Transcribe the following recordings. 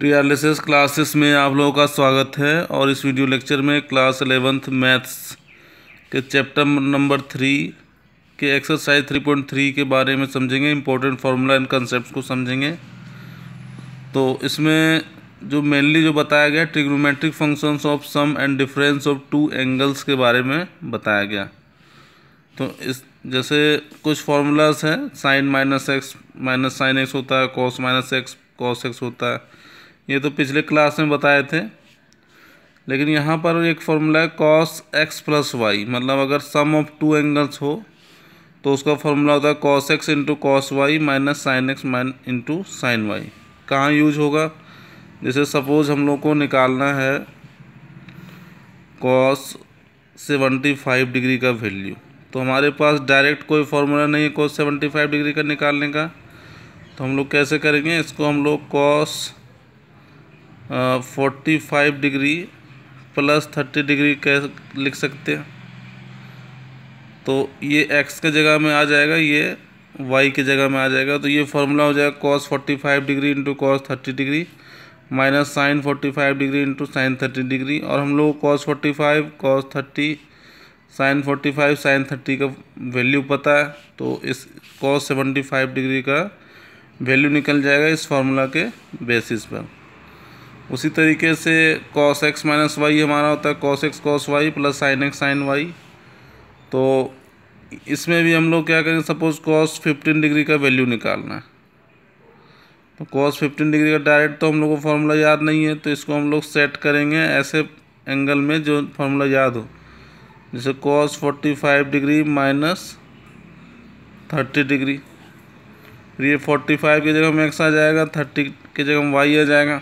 D R S S classes में आप लोगों का स्वागत है और इस वीडियो लेक्चर में क्लास एलेवेंथ मैथ्स के चैप्टर नंबर थ्री के एक्सरसाइज थ्री पॉइंट थ्री के बारे में समझेंगे इंपॉर्टेंट फार्मूला एंड कंसेप्ट को समझेंगे तो इसमें जो मेनली जो बताया गया trigonometric functions of sum and difference of two angles के बारे में बताया गया तो इस जैसे कुछ फार्मूलाज हैं sine minus x minus sine x होता है cos minus x cos x होता है ये तो पिछले क्लास में बताए थे लेकिन यहाँ पर एक फार्मूला है कॉस एक्स प्लस वाई मतलब अगर सम ऑफ टू एंगल्स हो तो उसका फार्मूला होता है cos x into cos y minus sine x minus into sine y कहाँ यूज होगा जैसे सपोज हम लोग को निकालना है कॉस सेवेंटी फाइव डिग्री का वैल्यू तो हमारे पास डायरेक्ट कोई फार्मूला नहीं है कॉस सेवेंटी फाइव डिग्री का निकालने का तो हम लोग कैसे करेंगे इसको हम लोग cos forty five degree plus thirty degree कह लिख सकते हैं तो ये एक्स के जगह में आ जाएगा ये वाई के जगह में आ जाएगा तो ये फॉर्मूला हो जाएगा cos forty five degree into cos thirty degree minus sine forty five degree into sine thirty degree और हम लोग cos forty five cos thirty sine forty five sine thirty का वैल्यू पता है तो इस कॉस सेवेंटी फाइव डिग्री का value निकल जाएगा इस फार्मूला के बेसिस पर उसी तरीके से कॉस एक्स माइनस वाई हमारा होता है cos x cos y plus sine x sine y तो इसमें भी हम लोग क्या करेंगे सपोज कॉस फिफ्टीन डिग्री का वैल्यू निकालना है तो कॉस फिफ्टीन डिग्री का डायरेक्ट तो हम लोग को फार्मूला याद नहीं है तो इसको हम लोग सेट करेंगे ऐसे एंगल में जो फार्मूला याद हो जैसे cos forty five degree minus thirty degree फिर ये फोर्टी फाइव की जगह हम एक्स आ जाएगा थर्टी की जगह हम वाई आ जाएगा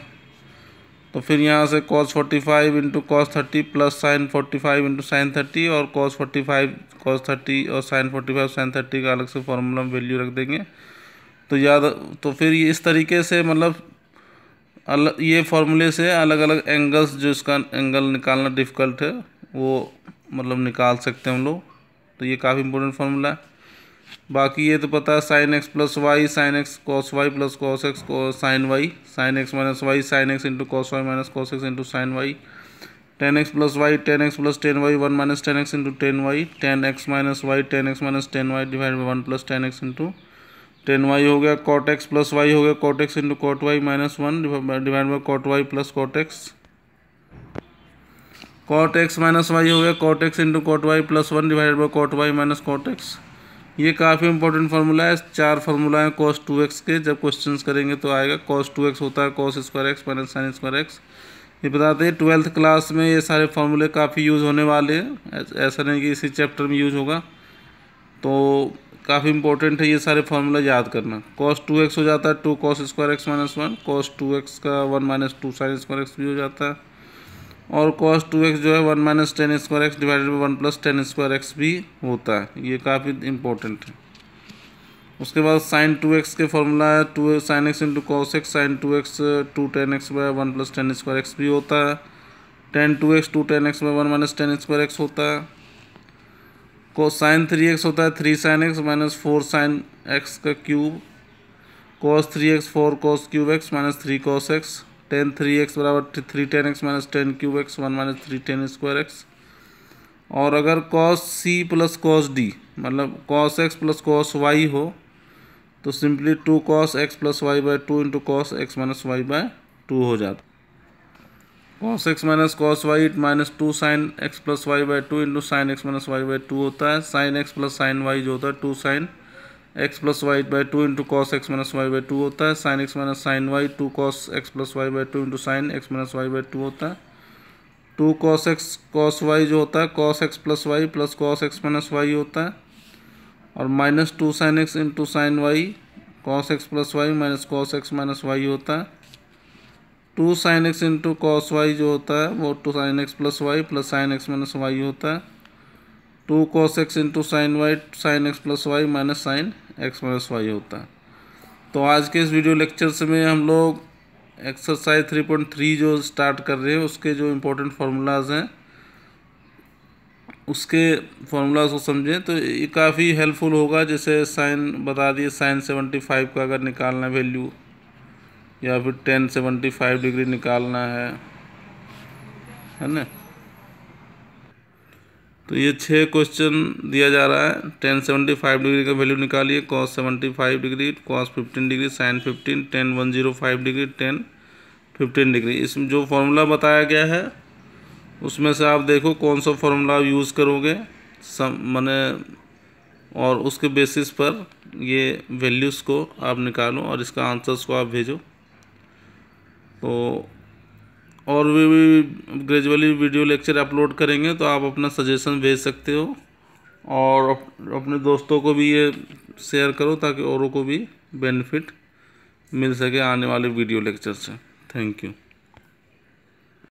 तो फिर यहाँ से cos 45 five into cos thirty plus sine forty five into sine thirty और cos 45 फाइव कॉस थर्टी और साइन 45 फाइव साइन थर्टी का अलग से फॉर्मूला में वैल्यू रख देंगे तो याद तो फिर ये इस तरीके से मतलब अलग ये फार्मूले से अलग अलग एंगल्स जो इसका एंगल निकालना डिफ़िकल्ट है वो मतलब निकाल सकते हैं हम लोग तो ये काफ़ी इंपॉर्टेंट फार्मूला है बाकी ये तो पता है sine x plus y sine x cos y plus cos x sine y sine x minus y sine x into cos y minus cos x into sine y tan x plus y tan x plus tan y one minus tan x into tan y tan x minus y tan x minus tan y divide by one plus tan x into tan y हो गया cot x plus y हो गया cot x into cot y minus one divide by cot y plus cot x cot x minus y हो गया cot x into cot y plus one divide by cot y minus cot x ये काफ़ी important formula है चार formula है cos two x के जब question करेंगे तो आएगा कॉस टू एक्स होता है cos square x minus sine square x ये बताते हैं ट्वेल्थ क्लास में ये सारे फार्मूले काफ़ी यूज़ होने वाले हैं ऐसा नहीं कि इसी चैप्टर में यूज होगा तो काफ़ी इंपॉर्टेंट है ये सारे फार्मूला याद करना कॉस टू एक्स हो जाता है two cos square x minus one cos two x का one minus two sine square x भी हो जाता है और कॉस टू एक्स जो है one minus tan square x divided by one plus tan square x भी होता है ये काफ़ी इंपॉर्टेंट है उसके बाद साइन टू एक्स के फॉर्मूला है two sine x into cos x sine two x two tan x by one plus tan square x भी होता है tan two x two tan x by one minus tan square x होता है को sine three x होता है three sine x minus four sine x का cube cos three x four cos cube x minus three cos x tan three x बराबर three tan x minus tan cube x one minus three tan square x और अगर cos C plus cos D मतलब cos x plus cos y हो तो simply two cos x plus y by two into cos x minus y by two हो जाता cos x minus cos y it minus two sine x plus y by two into sine x minus y by two होता है sine x plus sine y जो होता है two sine x plus y by two into cos x minus y by two होता है sine x minus sine y two cos x plus y by two into sine x minus y by two होता है two cos x cos y जो होता है cos x plus y plus cos x minus y होता है और minus two sine x into sine y cos x plus y minus cos x minus y होता है two sine x into cos y जो होता है वो two sine x plus y plus sine x minus y होता है two cos x into sine y sine x plus y minus sine x minus y होता है तो आज के इस वीडियो लेक्चर से में हम लोग एक्सरसाइज थ्री पॉइंट थ्री जो स्टार्ट कर रहे हैं उसके जो इम्पोर्टेंट फार्मूलाज हैं उसके फार्मूलाज को समझें तो ये काफ़ी हेल्पफुल होगा जैसे साइन बता दिए साइन सेवेंटी फाइव का अगर निकालना है वैल्यू या फिर टेन सेवेंटी फाइव डिग्री निकालना है है ना तो ये छः क्वेश्चन दिया जा रहा है टेन सेवेंटी फाइव डिग्री का वैल्यू निकालिए cos seventy five degree cos fifteen degree sine fifteen tan one zero five degree tan fifteen degree इसमें जो फार्मूला बताया गया है उसमें से आप देखो कौन सा फार्मूला आप यूज़ करोगे सम मैंने और उसके बेसिस पर ये वैल्यूज़ को आप निकालो और इसका आंसर्स को आप भेजो तो और भी, भी ग्रेजुअली वीडियो लेक्चर अपलोड करेंगे तो आप अपना सजेशन भेज सकते हो और अपने दोस्तों को भी ये शेयर करो ताकि औरों को भी बेनिफिट मिल सके आने वाले वीडियो लेक्चर से थैंक यू